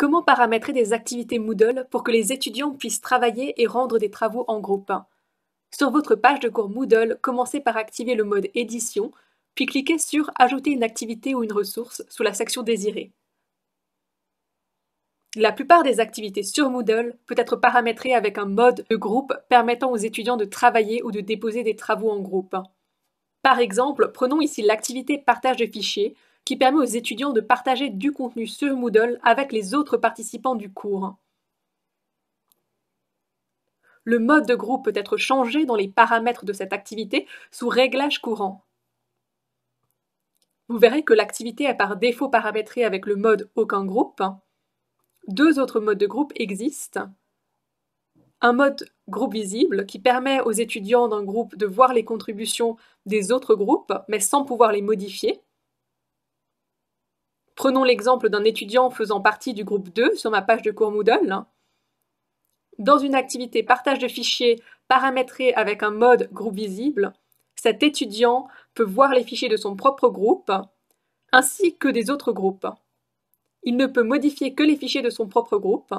Comment paramétrer des activités Moodle pour que les étudiants puissent travailler et rendre des travaux en groupe Sur votre page de cours Moodle, commencez par activer le mode Édition, puis cliquez sur Ajouter une activité ou une ressource sous la section Désirée. La plupart des activités sur Moodle peut être paramétrées avec un mode de groupe permettant aux étudiants de travailler ou de déposer des travaux en groupe. Par exemple, prenons ici l'activité partage de fichiers qui permet aux étudiants de partager du contenu sur Moodle avec les autres participants du cours. Le mode de groupe peut être changé dans les paramètres de cette activité sous réglage courant. Vous verrez que l'activité est par défaut paramétrée avec le mode aucun groupe. Deux autres modes de groupe existent. Un mode groupe visible qui permet aux étudiants d'un groupe de voir les contributions des autres groupes, mais sans pouvoir les modifier. Prenons l'exemple d'un étudiant faisant partie du groupe 2 sur ma page de cours Moodle. Dans une activité partage de fichiers paramétrée avec un mode groupe visible, cet étudiant peut voir les fichiers de son propre groupe ainsi que des autres groupes. Il ne peut modifier que les fichiers de son propre groupe.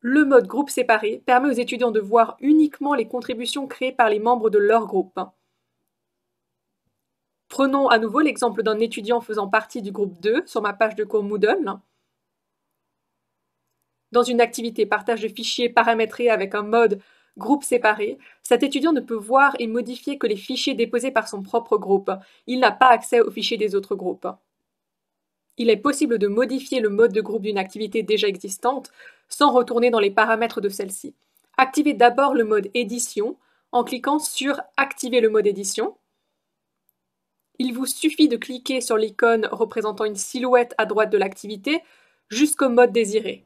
Le mode groupe séparé permet aux étudiants de voir uniquement les contributions créées par les membres de leur groupe. Prenons à nouveau l'exemple d'un étudiant faisant partie du groupe 2 sur ma page de cours Moodle. Dans une activité partage de fichiers paramétrés avec un mode groupe séparé, cet étudiant ne peut voir et modifier que les fichiers déposés par son propre groupe. Il n'a pas accès aux fichiers des autres groupes. Il est possible de modifier le mode de groupe d'une activité déjà existante sans retourner dans les paramètres de celle-ci. Activez d'abord le mode édition en cliquant sur Activer le mode édition il vous suffit de cliquer sur l'icône représentant une silhouette à droite de l'activité jusqu'au mode désiré.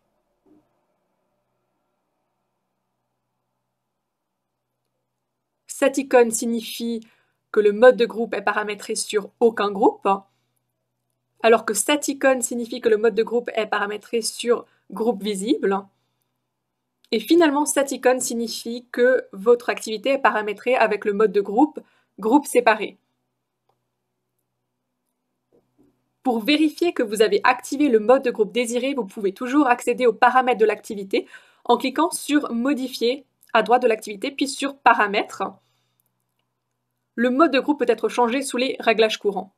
Cette signifie que le mode de groupe est paramétré sur aucun groupe, alors que cette signifie que le mode de groupe est paramétré sur groupe visible. Et finalement, cette signifie que votre activité est paramétrée avec le mode de groupe, groupe séparé. Pour vérifier que vous avez activé le mode de groupe désiré, vous pouvez toujours accéder aux paramètres de l'activité en cliquant sur Modifier à droite de l'activité, puis sur Paramètres. Le mode de groupe peut être changé sous les réglages courants.